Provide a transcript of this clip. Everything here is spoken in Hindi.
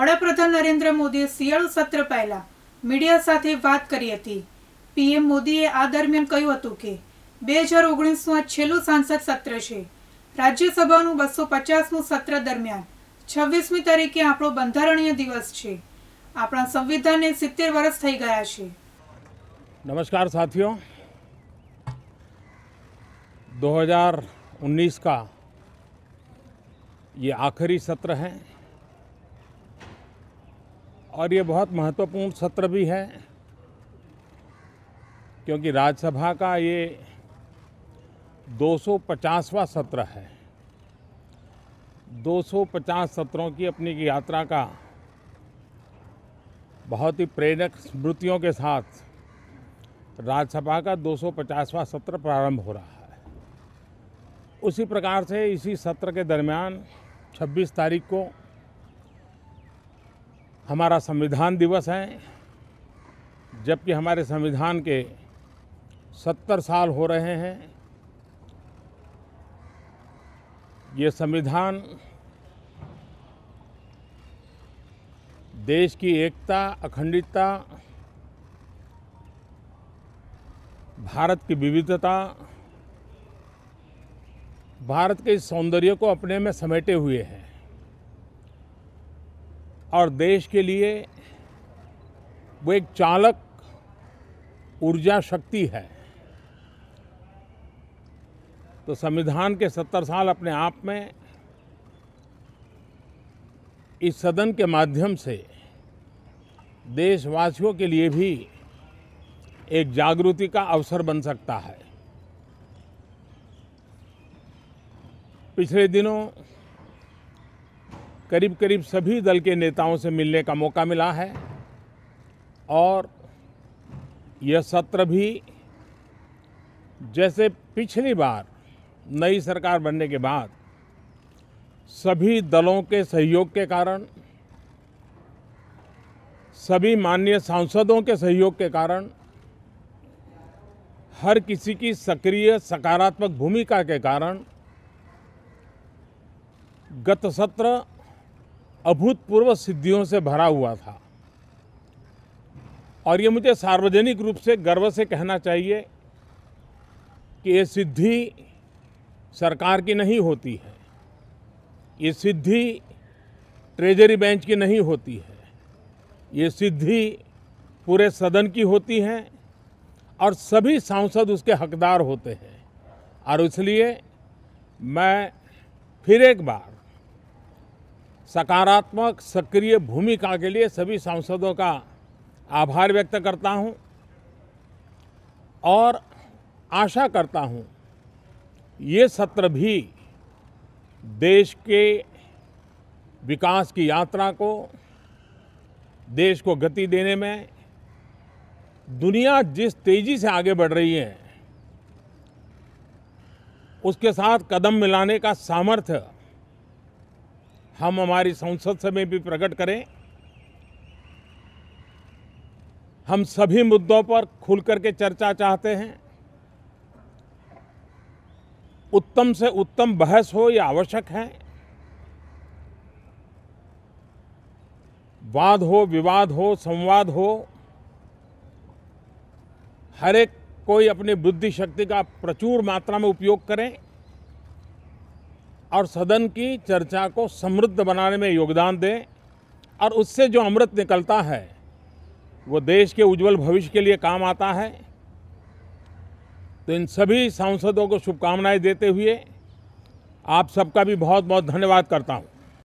વડાપ્રધાન નરેન્દ્ર મોદીએ શિયાળુ સત્ર પહેલા મીડિયા સાથે વાત કરી હતી પીએમ મોદીએ આ દરમિયાન કહ્યું હતું કે બે હજાર ઓગણીસનું આ છેલ્લું સાંસદ સત્ર છે રાજ્યસભાનું બસો પચાસનું સત્ર દરમિયાન છવ્વીસમી તારીખે આપણો બંધારણીય દિવસ છે આપણા સંવિધાનને સિત્તેર વર્ષ થઈ ગયા છે નમસ્કાર સાથીઓ 2019 का ये આખરી સત્ર હૈ और ये बहुत महत्वपूर्ण सत्र भी है क्योंकि राज्यसभा का ये 250वां सत्र है 250 सत्रों की अपनी की यात्रा का बहुत ही प्रेरक स्मृतियों के साथ राज्यसभा का 250वां सत्र प्रारंभ हो रहा है उसी प्रकार से इसी सत्र के दरमियान 26 तारीख को हमारा संविधान दिवस है जबकि हमारे संविधान के सत्तर साल हो रहे हैं ये संविधान देश की एकता अखंडता भारत की विविधता भारत के इस सौंदर्य को अपने में समेटे हुए हैं और देश के लिए वो एक चालक ऊर्जा शक्ति है तो संविधान के सत्तर साल अपने आप में इस सदन के माध्यम से देशवासियों के लिए भी एक जागृति का अवसर बन सकता है पिछले दिनों करीब करीब सभी दल के नेताओं से मिलने का मौका मिला है और यह सत्र भी जैसे पिछली बार नई सरकार बनने के बाद सभी दलों के सहयोग के कारण सभी माननीय सांसदों के सहयोग के कारण हर किसी की सक्रिय सकारात्मक भूमिका के कारण गत सत्र अभूतपूर्व सिद्धियों से भरा हुआ था और ये मुझे सार्वजनिक रूप से गर्व से कहना चाहिए कि ये सिद्धि सरकार की नहीं होती है ये सिद्धि ट्रेजरी बेंच की नहीं होती है ये सिद्धि पूरे सदन की होती है और सभी सांसद उसके हकदार होते हैं और इसलिए मैं फिर एक बार सकारात्मक सक्रिय भूमिका के लिए सभी सांसदों का आभार व्यक्त करता हूं और आशा करता हूं ये सत्र भी देश के विकास की यात्रा को देश को गति देने में दुनिया जिस तेज़ी से आगे बढ़ रही है उसके साथ कदम मिलाने का सामर्थ्य हम हमारी संसद से में भी प्रकट करें हम सभी मुद्दों पर खुलकर के चर्चा चाहते हैं उत्तम से उत्तम बहस हो यह आवश्यक है वाद हो विवाद हो संवाद हो हर एक कोई अपनी बुद्धि शक्ति का प्रचुर मात्रा में उपयोग करें और सदन की चर्चा को समृद्ध बनाने में योगदान दें और उससे जो अमृत निकलता है वो देश के उज्जवल भविष्य के लिए काम आता है तो इन सभी सांसदों को शुभकामनाएं देते हुए आप सबका भी बहुत बहुत धन्यवाद करता हूँ